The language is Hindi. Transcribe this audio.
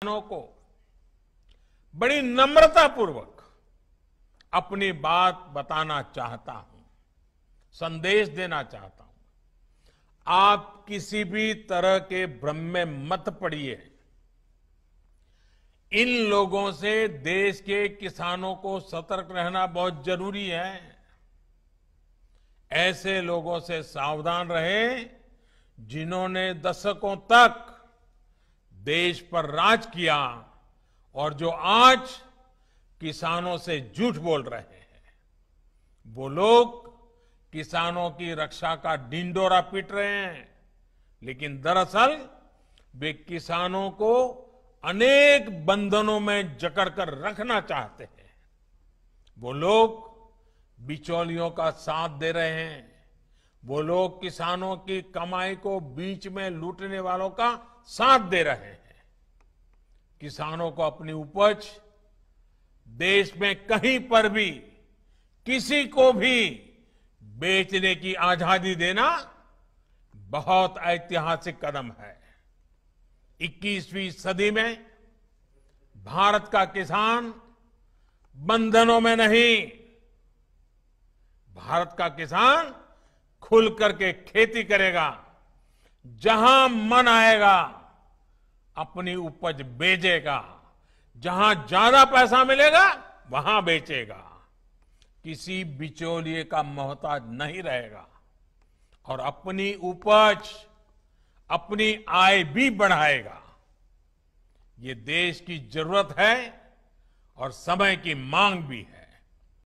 किसानों को बड़ी नम्रतापूर्वक अपनी बात बताना चाहता हूं संदेश देना चाहता हूं आप किसी भी तरह के भ्रम में मत पड़िए इन लोगों से देश के किसानों को सतर्क रहना बहुत जरूरी है ऐसे लोगों से सावधान रहे जिन्होंने दशकों तक देश पर राज किया और जो आज किसानों से झूठ बोल रहे हैं वो लोग किसानों की रक्षा का डिंडोरा पीट रहे हैं लेकिन दरअसल वे किसानों को अनेक बंधनों में जकड़कर कर रखना चाहते हैं वो लोग बिचौलियों का साथ दे रहे हैं वो लोग किसानों की कमाई को बीच में लूटने वालों का साथ दे रहे हैं किसानों को अपनी उपज देश में कहीं पर भी किसी को भी बेचने की आजादी देना बहुत ऐतिहासिक कदम है 21वीं सदी में भारत का किसान बंधनों में नहीं भारत का किसान खुल करके खेती करेगा जहां मन आएगा अपनी उपज बेचेगा जहां ज्यादा पैसा मिलेगा वहां बेचेगा किसी बिचौलिए का मोहताज नहीं रहेगा और अपनी उपज अपनी आय भी बढ़ाएगा ये देश की जरूरत है और समय की मांग भी है